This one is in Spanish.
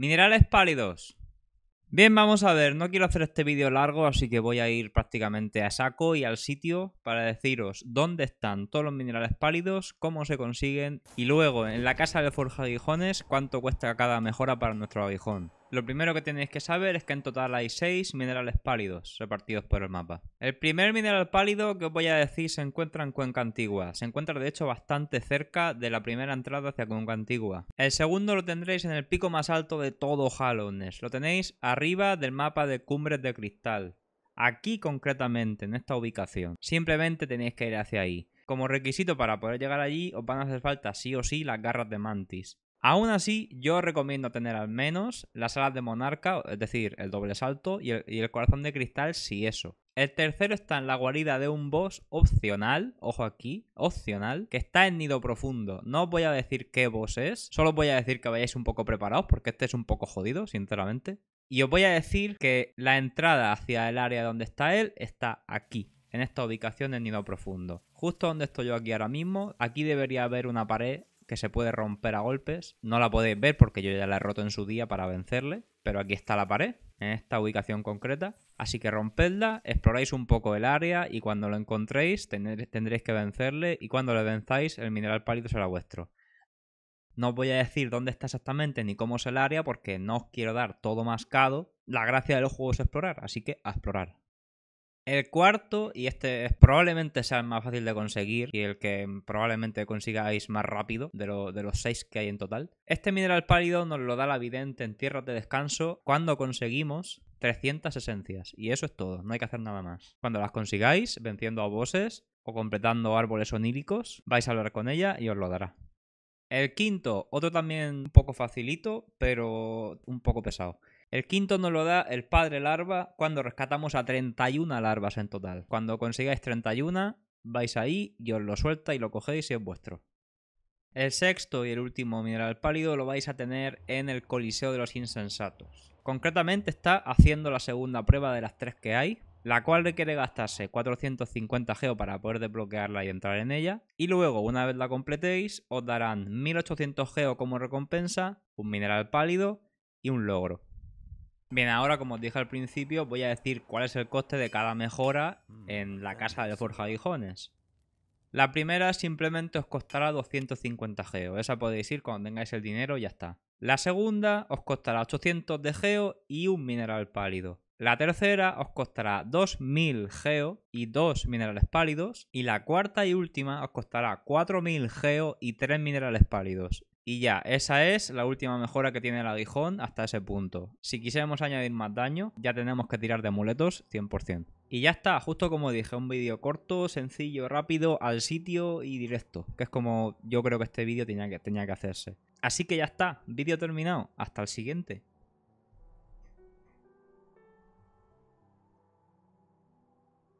Minerales pálidos. Bien, vamos a ver, no quiero hacer este vídeo largo, así que voy a ir prácticamente a saco y al sitio para deciros dónde están todos los minerales pálidos, cómo se consiguen y luego en la casa de forja aguijones cuánto cuesta cada mejora para nuestro aguijón. Lo primero que tenéis que saber es que en total hay 6 minerales pálidos repartidos por el mapa. El primer mineral pálido que os voy a decir se encuentra en Cuenca Antigua. Se encuentra de hecho bastante cerca de la primera entrada hacia Cuenca Antigua. El segundo lo tendréis en el pico más alto de todo Hallowness. Lo tenéis arriba del mapa de Cumbres de Cristal. Aquí concretamente, en esta ubicación. Simplemente tenéis que ir hacia ahí. Como requisito para poder llegar allí, os van a hacer falta sí o sí las garras de mantis. Aún así, yo recomiendo tener al menos las alas de monarca, es decir, el doble salto y el, corazón de cristal, si eso. El tercero está en la guarida de un boss opcional, ojo aquí, opcional, que está en nido profundo. No os voy a decir qué boss es, solo os voy a decir que vayáis un poco preparados, porque este es un poco jodido, sinceramente. Y os voy a decir que la entrada hacia el área donde está él está aquí, en esta ubicación del nido profundo. Justo donde estoy yo aquí ahora mismo, aquí debería haber una pared que se puede romper a golpes. No la podéis ver porque yo ya la he roto en su día para vencerle, pero aquí está la pared, en esta ubicación concreta. Así que rompedla, exploráis un poco el área y cuando lo encontréis tendréis que vencerle y cuando le venzáis el mineral pálido será vuestro. No os voy a decir dónde está exactamente ni cómo es el área porque no os quiero dar todo mascado. La gracia del juegos es explorar, así que a explorar. El cuarto, y este es, probablemente sea el más fácil de conseguir y el que probablemente consigáis más rápido de, de los seis que hay en total. Este mineral pálido nos lo da la vidente en tierras de descanso cuando conseguimos 300 esencias. Y eso es todo, no hay que hacer nada más. Cuando las consigáis, venciendo a bosses o completando árboles oníricos, vais a hablar con ella y os lo dará. El quinto, otro también un poco facilito, pero un poco pesado. El quinto nos lo da el padre larva cuando rescatamos a 31 larvas en total. Cuando consigáis 31, vais ahí y os lo suelta y lo cogéis y es vuestro. El sexto y el último mineral pálido lo vais a tener en el Coliseo de los Insensatos. Concretamente está haciendo la segunda prueba de las tres que hay, la cual requiere gastarse 450 geo para poder desbloquearla y entrar en ella, y luego una vez la completéis os darán 1800 geo como recompensa, un mineral pálido y un logro. Bien, ahora como os dije al principio, voy a decir cuál es el coste de cada mejora mm, en la casa de Forja aguijones La primera simplemente os costará 250 geo, esa podéis ir cuando tengáis el dinero y ya está. La segunda os costará 800 de geo y un mineral pálido. La tercera os costará 2000 geo y dos minerales pálidos. Y la cuarta y última os costará 4000 geo y tres minerales pálidos. Y ya, esa es la última mejora que tiene el aguijón hasta ese punto. Si quisiéramos añadir más daño, ya tenemos que tirar de amuletos 100%. Y ya está, justo como dije, un vídeo corto, sencillo, rápido, al sitio y directo. Que es como yo creo que este vídeo tenía que, tenía que hacerse. Así que ya está, vídeo terminado. Hasta el siguiente.